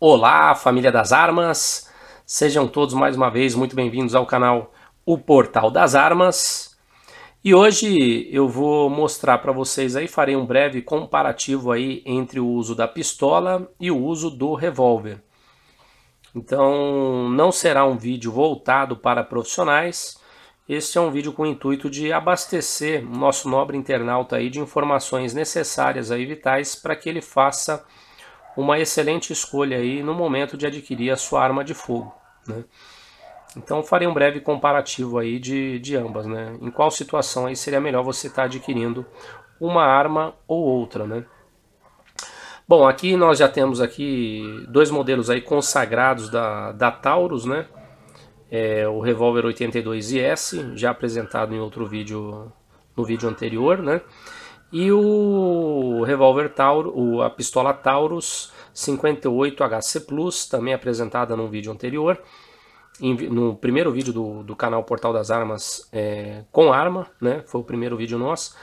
Olá, família das armas! Sejam todos mais uma vez muito bem-vindos ao canal O Portal das Armas. E hoje eu vou mostrar para vocês aí, farei um breve comparativo aí entre o uso da pistola e o uso do revólver. Então, não será um vídeo voltado para profissionais. Este é um vídeo com o intuito de abastecer o nosso nobre internauta aí de informações necessárias aí vitais para que ele faça uma excelente escolha aí no momento de adquirir a sua arma de fogo. Né? Então farei um breve comparativo aí de, de ambas, né? Em qual situação aí seria melhor você estar tá adquirindo uma arma ou outra, né? Bom, aqui nós já temos aqui dois modelos aí consagrados da, da Taurus, né? É, o revólver 82IS, já apresentado em outro vídeo, no vídeo anterior, né? E o revólver Tauro, a pistola Taurus 58 HC Plus, também apresentada num vídeo anterior, no primeiro vídeo do, do canal Portal das Armas é, com arma, né? Foi o primeiro vídeo nosso.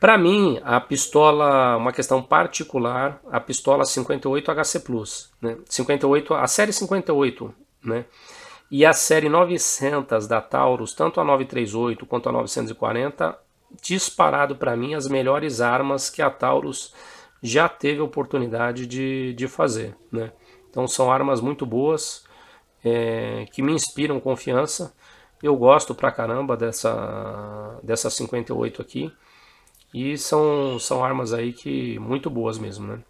Para mim, a pistola, uma questão particular, a pistola 58 HC Plus, né? 58, a série 58, né? E a série 900 da Taurus, tanto a 938 quanto a 940, disparado para mim as melhores armas que a Taurus já teve oportunidade de, de fazer. Né? Então são armas muito boas, é, que me inspiram confiança. Eu gosto pra caramba dessa, dessa 58 aqui. E são, são armas aí que muito boas mesmo, né?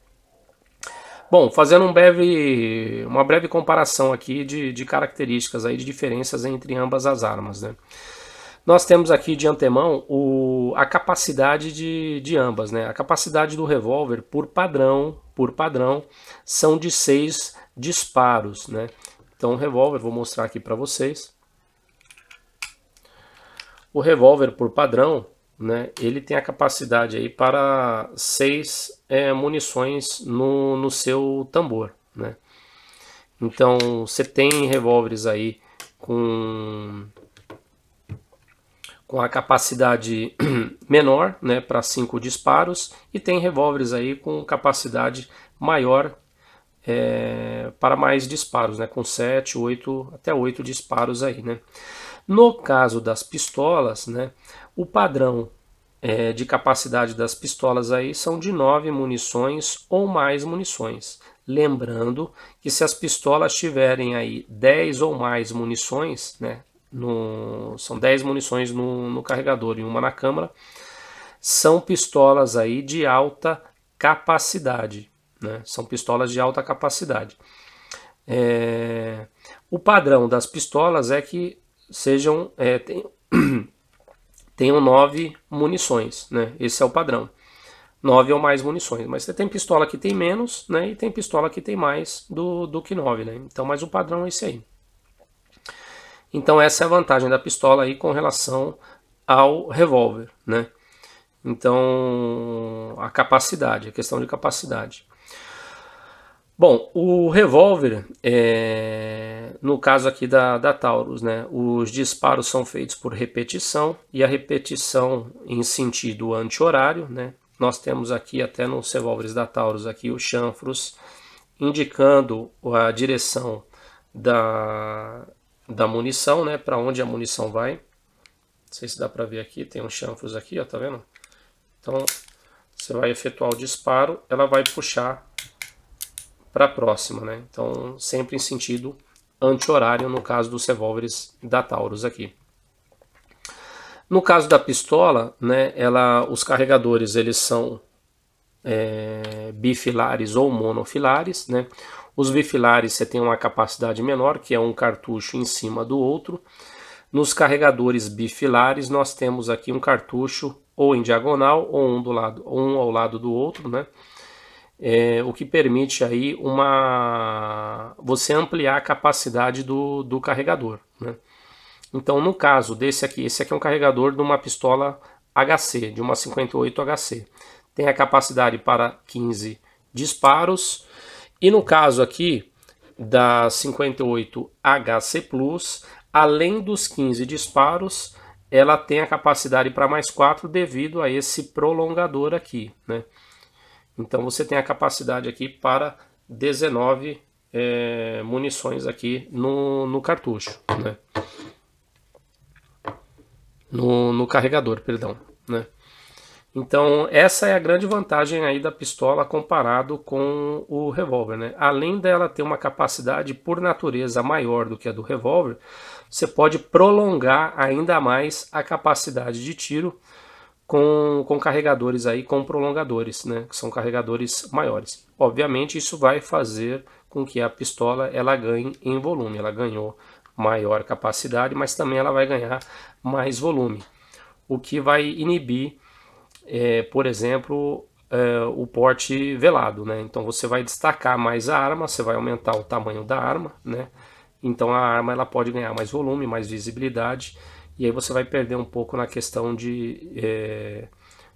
Bom, fazendo um breve, uma breve comparação aqui de, de características aí, de diferenças entre ambas as armas, né? Nós temos aqui de antemão o, a capacidade de, de ambas, né? A capacidade do revólver por padrão, por padrão, são de seis disparos, né? Então o revólver, vou mostrar aqui para vocês. O revólver por padrão, né? Ele tem a capacidade aí para seis é, munições no, no seu tambor, né? Então você tem revólveres aí com com a capacidade menor, né, para cinco disparos, e tem revólveres aí com capacidade maior é, para mais disparos, né, com 7, 8, até 8 disparos aí, né. No caso das pistolas, né, o padrão é, de capacidade das pistolas aí são de 9 munições ou mais munições. Lembrando que se as pistolas tiverem aí 10 ou mais munições, né, no, são 10 munições no, no carregador e uma na câmara. São pistolas aí de alta capacidade, né? São pistolas de alta capacidade. É, o padrão das pistolas é que sejam é, tem, tenham nove munições, né? Esse é o padrão. Nove ou mais munições. Mas você tem pistola que tem menos, né? E tem pistola que tem mais do, do que nove, né? Então, mas o padrão é esse aí. Então essa é a vantagem da pistola aí com relação ao revólver, né? Então a capacidade, a questão de capacidade. Bom, o revólver, é, no caso aqui da, da Taurus, né, os disparos são feitos por repetição e a repetição em sentido anti-horário. Né, nós temos aqui até nos revólveres da Taurus aqui os chanfros indicando a direção da, da munição, né? Para onde a munição vai. Não sei se dá para ver aqui, tem uns chanfros aqui, ó, tá vendo? Então, você vai efetuar o disparo, ela vai puxar para a próxima, né? Então, sempre em sentido anti-horário, no caso dos revólveres da Taurus aqui. No caso da pistola, né, ela, os carregadores eles são é, bifilares ou monofilares, né? Os bifilares você tem uma capacidade menor, que é um cartucho em cima do outro. Nos carregadores bifilares nós temos aqui um cartucho ou em diagonal ou um do lado, um ao lado do outro, né? É, o que permite aí uma você ampliar a capacidade do, do carregador. Né? Então, no caso desse aqui, esse aqui é um carregador de uma pistola HC, de uma 58 HC. Tem a capacidade para 15 disparos e no caso aqui da 58 HC Plus, além dos 15 disparos, ela tem a capacidade para mais 4 devido a esse prolongador aqui, né? Então você tem a capacidade aqui para 19 é, munições aqui no, no cartucho, né? No, no carregador, perdão, né? Então, essa é a grande vantagem aí da pistola comparado com o revólver, né? Além dela ter uma capacidade por natureza maior do que a do revólver, você pode prolongar ainda mais a capacidade de tiro com, com carregadores aí, com prolongadores, né? Que são carregadores maiores. Obviamente, isso vai fazer com que a pistola ela ganhe em volume. Ela ganhou maior capacidade, mas também ela vai ganhar mais volume, o que vai inibir é, por exemplo, é, o porte velado, né? Então você vai destacar mais a arma, você vai aumentar o tamanho da arma, né? Então a arma ela pode ganhar mais volume, mais visibilidade, e aí você vai perder um pouco na questão de, é,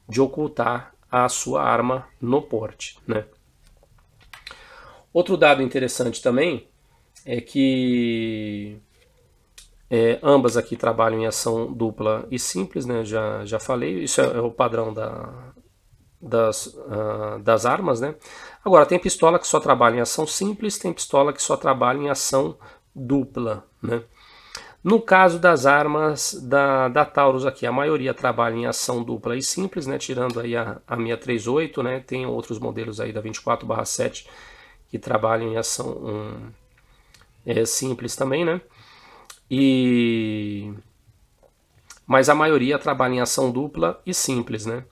de ocultar a sua arma no porte, né? Outro dado interessante também é que é, ambas aqui trabalham em ação dupla e simples, né? já, já falei, isso é, é o padrão da, das, uh, das armas. Né? Agora, tem pistola que só trabalha em ação simples, tem pistola que só trabalha em ação dupla. Né? No caso das armas da, da Taurus aqui, a maioria trabalha em ação dupla e simples, né? tirando aí a, a 638, né? tem outros modelos aí da 24/7 que trabalham em ação um, é, simples também, né? E mas a maioria trabalha em ação dupla e simples, né?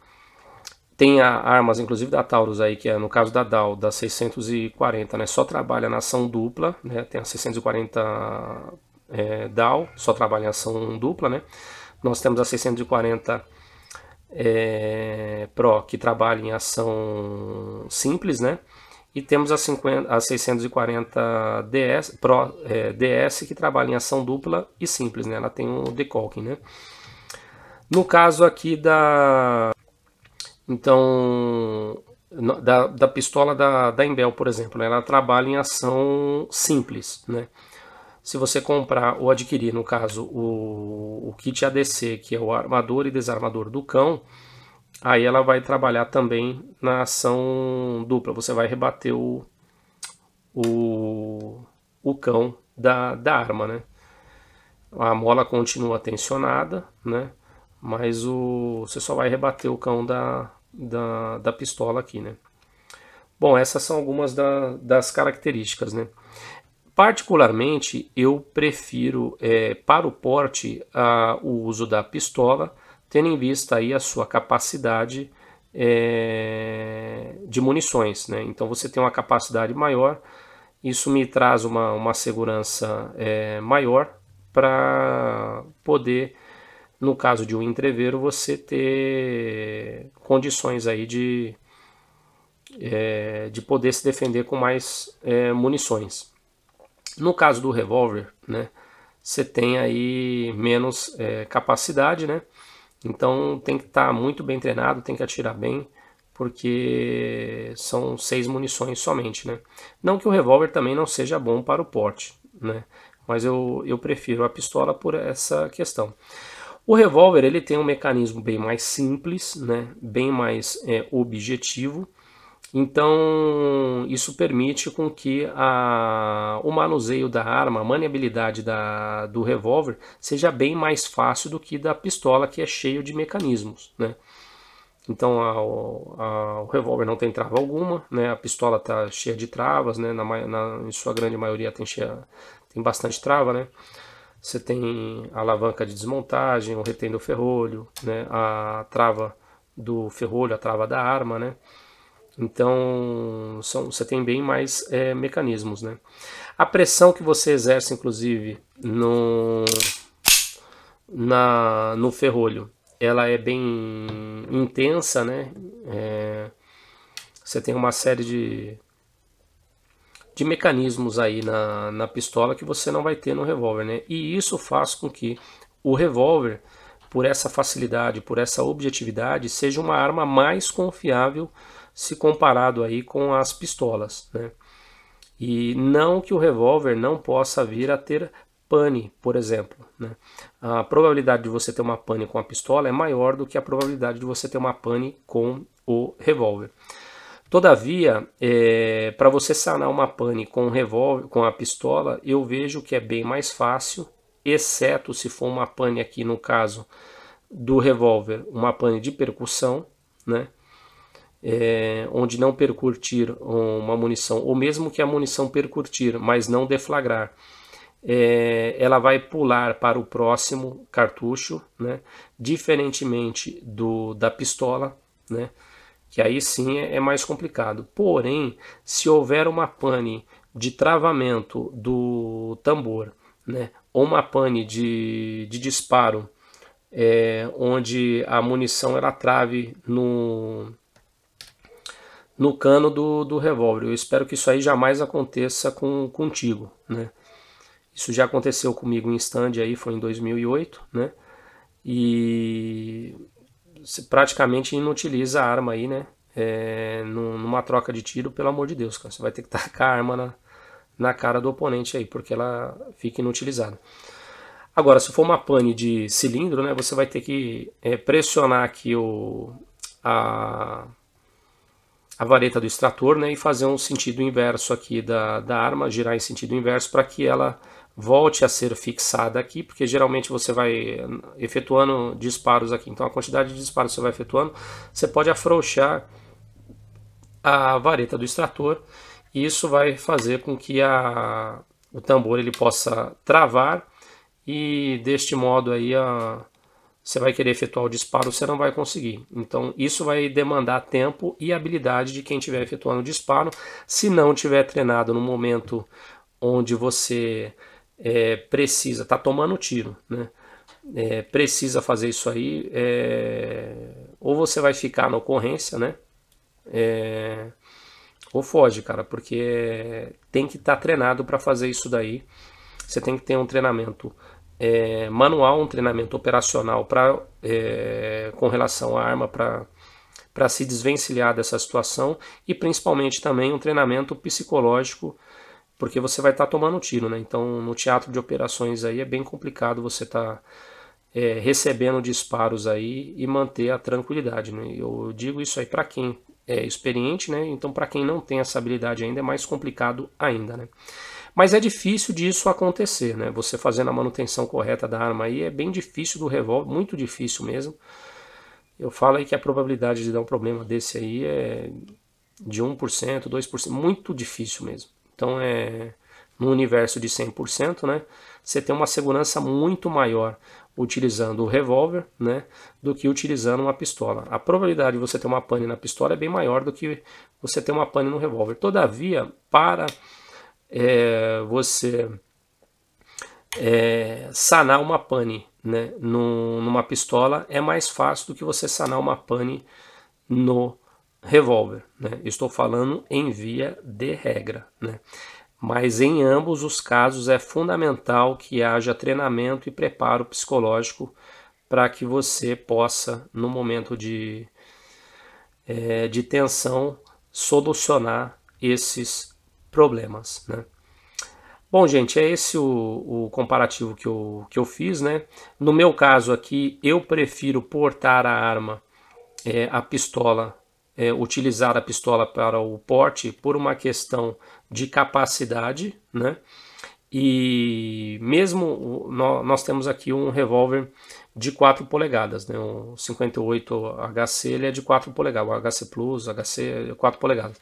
Tem a armas, inclusive da Taurus aí, que é no caso da DAO, da 640, né? Só trabalha na ação dupla, né? Tem a 640 é, DAO, só trabalha em ação dupla, né? Nós temos a 640 é, Pro, que trabalha em ação simples, né? E temos a, 50, a 640 DS, Pro, é, DS que trabalha em ação dupla e simples, né? Ela tem um decalque, né? No caso aqui da... Então, da, da pistola da, da Embel, por exemplo, né? ela trabalha em ação simples, né? Se você comprar ou adquirir, no caso, o, o kit ADC, que é o armador e desarmador do cão, aí ela vai trabalhar também na ação dupla. Você vai rebater o, o, o cão da, da arma, né? A mola continua tensionada, né? Mas o, você só vai rebater o cão da, da, da pistola aqui, né? Bom, essas são algumas da, das características, né? Particularmente, eu prefiro é, para o porte a, ah, o uso da pistola, tendo em vista aí a sua capacidade é, de munições. Né? Então você tem uma capacidade maior, isso me traz uma, uma segurança é, maior para poder, no caso de um entreveiro, você ter condições aí de, é, de poder se defender com mais é, munições. No caso do revólver, né, você tem aí menos é, capacidade, né? Então tem que estar tá muito bem treinado, tem que atirar bem, porque são seis munições somente, né? Não que o revólver também não seja bom para o porte, né? Mas eu, eu prefiro a pistola por essa questão. O revólver ele tem um mecanismo bem mais simples, né? Bem mais é, objetivo então, isso permite com que a, o manuseio da arma, a maneabilidade da, do revólver, seja bem mais fácil do que da pistola, que é cheio de mecanismos. Né? Então, a, a, o revólver não tem trava alguma, né? a pistola está cheia de travas, né? na, na, em sua grande maioria tem, cheia, tem bastante trava. Né? Você tem a alavanca de desmontagem, o retém do ferrolho, né? a trava do ferrolho, a trava da arma. Né? Então, são, você tem bem mais é, mecanismos, né? A pressão que você exerce, inclusive, no, na, no ferrolho, ela é bem intensa, né? É, você tem uma série de, de mecanismos aí na, na pistola que você não vai ter no revólver, né? E isso faz com que o revólver, por essa facilidade, por essa objetividade, seja uma arma mais confiável se comparado aí com as pistolas, né? E não que o revólver não possa vir a ter pane, por exemplo. Né? A probabilidade de você ter uma pane com a pistola é maior do que a probabilidade de você ter uma pane com o revólver. Todavia, é, para você sanar uma pane com um revólver, com a pistola, eu vejo que é bem mais fácil, exceto se for uma pane aqui no caso do revólver, uma pane de percussão, né? é, onde não percutir uma munição, ou mesmo que a munição percutir, mas não deflagrar, é, ela vai pular para o próximo cartucho, né? diferentemente do da pistola, né? que aí sim é, é mais complicado. Porém, se houver uma pane de travamento do tambor, né? ou uma pane de, de disparo, é, onde a munição ela trave no, no cano do, do revólver. Eu espero que isso aí jamais aconteça com, contigo, né? Isso já aconteceu comigo em stand aí, foi em 2008, né? E você praticamente inutiliza a arma aí, né? É, numa troca de tiro, pelo amor de Deus, cara. Você vai ter que tacar a arma na, na cara do oponente aí, porque ela fica inutilizada. Agora, se for uma pane de cilindro, né? Você vai ter que é, pressionar aqui o, a, a vareta do extrator né, e fazer um sentido inverso aqui da, da arma, girar em sentido inverso para que ela volte a ser fixada aqui, porque geralmente você vai eh, efetuando disparos aqui, então a quantidade de disparos que você vai efetuando, você pode afrouxar a vareta do extrator e isso vai fazer com que a, o tambor ele possa travar e deste modo aí a, você vai querer efetuar o disparo, você não vai conseguir. Então, isso vai demandar tempo e habilidade de quem estiver efetuando o disparo. Se não tiver treinado no momento onde você é, precisa, está tomando tiro, né? É, precisa fazer isso aí, é, ou você vai ficar na ocorrência, né? É, ou foge, cara, porque tem que estar tá treinado para fazer isso daí. Você tem que ter um treinamento é, manual, um treinamento operacional pra, é, com relação à arma para se desvencilhar dessa situação e principalmente também um treinamento psicológico, porque você vai estar tá tomando tiro, né? Então no teatro de operações aí é bem complicado você estar tá, é, recebendo disparos aí e manter a tranquilidade. Né? Eu digo isso aí para quem é experiente, né? Então para quem não tem essa habilidade ainda é mais complicado ainda, né? Mas é difícil disso acontecer, né? Você fazendo a manutenção correta da arma aí é bem difícil do revólver, muito difícil mesmo. Eu falo aí que a probabilidade de dar um problema desse aí é de 1%, 2%, muito difícil mesmo. Então é no universo de 100%, né? Você tem uma segurança muito maior utilizando o revólver, né, do que utilizando uma pistola. A probabilidade de você ter uma pane na pistola é bem maior do que você ter uma pane no revólver. Todavia, para é, você é, sanar uma pane né, numa pistola é mais fácil do que você sanar uma pane no revólver. Né? Estou falando em via de regra. Né? Mas em ambos os casos é fundamental que haja treinamento e preparo psicológico para que você possa, no momento de, é, de tensão, solucionar esses problemas, né? Bom, gente, é esse o, o, comparativo que eu, que eu fiz, né? No meu caso aqui, eu prefiro portar a arma, é, a pistola, é, utilizar a pistola para o porte por uma questão de capacidade, né? E mesmo nós temos aqui um revólver de 4 polegadas, né? o 58 HC ele é de 4 polegadas, o HC Plus, HC 4 polegadas.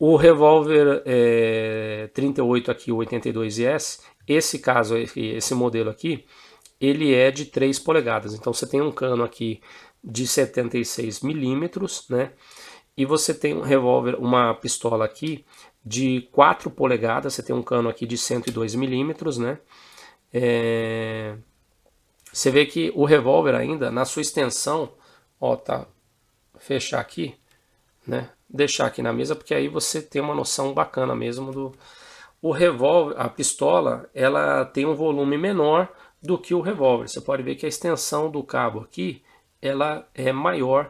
O revólver é, 38 aqui, o 82S, esse caso, esse modelo aqui, ele é de 3 polegadas. Então você tem um cano aqui de 76 milímetros, né? E você tem um revólver, uma pistola aqui de 4 polegadas, você tem um cano aqui de 102 milímetros, né? É... Você vê que o revólver ainda, na sua extensão, ó, tá, fechar aqui, né? deixar aqui na mesa, porque aí você tem uma noção bacana mesmo do... O revólver, a pistola, ela tem um volume menor do que o revólver. Você pode ver que a extensão do cabo aqui, ela é maior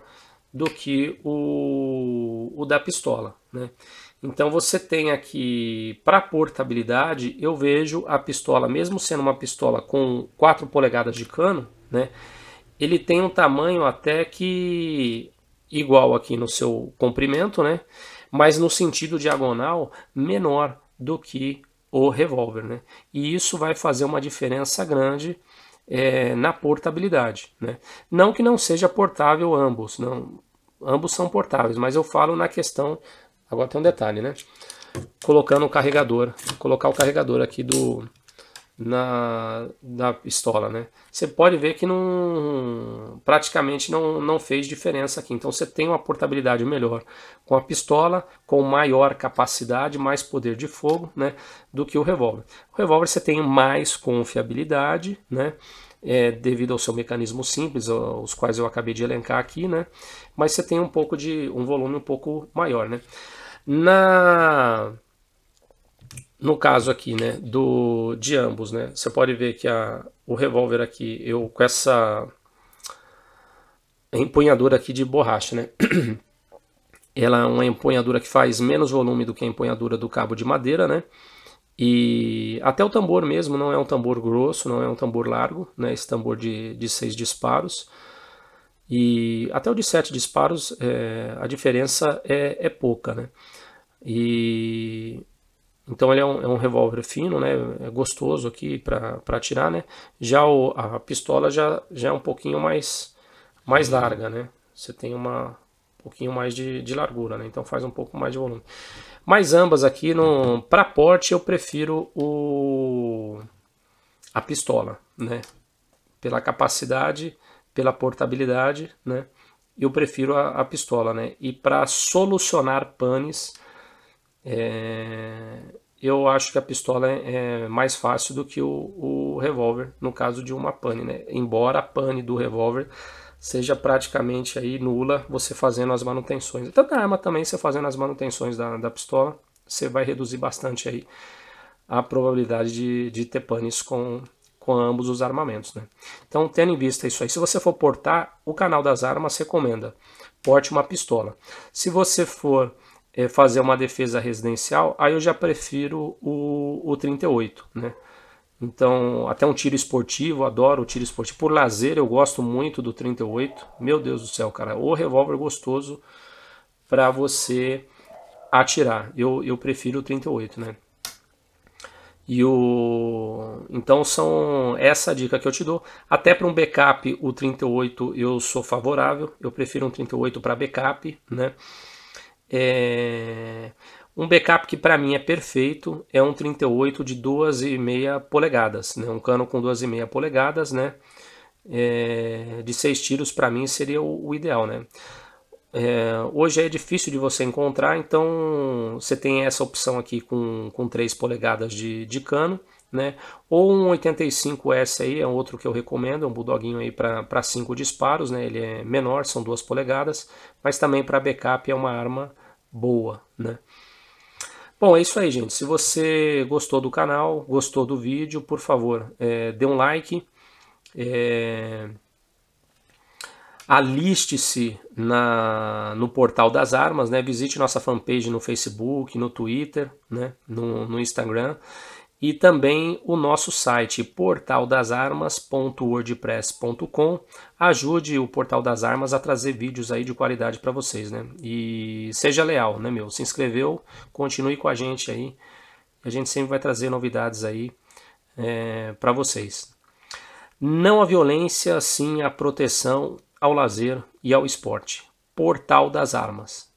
do que o, o da pistola, né? Então você tem aqui, para portabilidade, eu vejo a pistola, mesmo sendo uma pistola com 4 polegadas de cano, né? Ele tem um tamanho até que igual aqui no seu comprimento, né? Mas no sentido diagonal menor do que o revólver, né? E isso vai fazer uma diferença grande é, na portabilidade, né? Não que não seja portável ambos, não, ambos são portáveis, mas eu falo na questão, agora tem um detalhe, né? Colocando o carregador, colocar o carregador aqui do na da pistola, né? Você pode ver que não praticamente não, não fez diferença aqui. Então você tem uma portabilidade melhor com a pistola, com maior capacidade, mais poder de fogo, né, do que o revólver. O revólver você tem mais confiabilidade, né? É, devido ao seu mecanismo simples, os quais eu acabei de elencar aqui, né? Mas você tem um pouco de um volume um pouco maior, né? Na no caso aqui, né, do, de ambos, né, você pode ver que a, o revólver aqui, eu com essa empunhadura aqui de borracha, né, ela é uma empunhadura que faz menos volume do que a empunhadura do cabo de madeira, né, e até o tambor mesmo não é um tambor grosso, não é um tambor largo, né, esse tambor de, de seis disparos, e até o de sete disparos é, a diferença é, é pouca, né, e então ele é um, é um revólver fino, né? É gostoso aqui para atirar, né? Já o, a pistola já, já é um pouquinho mais, mais larga, né? Você tem uma um pouquinho mais de, de largura, né? Então faz um pouco mais de volume. Mas ambas aqui, para porte, eu prefiro o, a pistola, né? Pela capacidade, pela portabilidade, né? Eu prefiro a, a pistola, né? E para solucionar panes é, eu acho que a pistola é, é mais fácil do que o, o revólver, no caso de uma pane, né? Embora a pane do revólver seja praticamente aí nula você fazendo as manutenções. Tanto a arma também, você fazendo as manutenções da, da pistola, você vai reduzir bastante aí a probabilidade de, de ter panes com, com ambos os armamentos, né? Então, tendo em vista isso aí, se você for portar, o canal das armas recomenda porte uma pistola. Se você for é, fazer uma defesa residencial, aí eu já prefiro o, o 38, né? Então, até um tiro esportivo, adoro o tiro esportivo. Por lazer, eu gosto muito do 38. Meu Deus do céu, cara, o revólver gostoso para você atirar. Eu, eu prefiro o 38, né? E o então são essa dica que eu te dou, até para um backup, o 38 eu sou favorável. Eu prefiro um 38 para backup, né? É... Um backup que para mim é perfeito é um 38 de 2,5 polegadas, né? um cano com 2,5 polegadas, né? É... de 6 tiros para mim seria o, ideal. Né? É... Hoje é difícil de você encontrar, então você tem essa opção aqui com, com 3 polegadas de, de cano né? Ou um 85S aí, é outro que eu recomendo, é um bulldoguinho aí para 5 disparos, né? Ele é menor, são 2 polegadas, mas também para backup é uma arma boa, né? Bom, é isso aí, gente. Se você gostou do canal, gostou do vídeo, por favor, é, dê um like. É, aliste-se no portal das armas, né? Visite nossa fanpage no Facebook, no Twitter, né? no, no Instagram e também o nosso site portaldasarmas.wordpress.com ajude o Portal das Armas a trazer vídeos aí de qualidade para vocês, né? E seja leal, né, meu? Se inscreveu, continue com a gente aí. A gente sempre vai trazer novidades aí é, para vocês. Não a violência, sim a proteção ao lazer e ao esporte. Portal das Armas.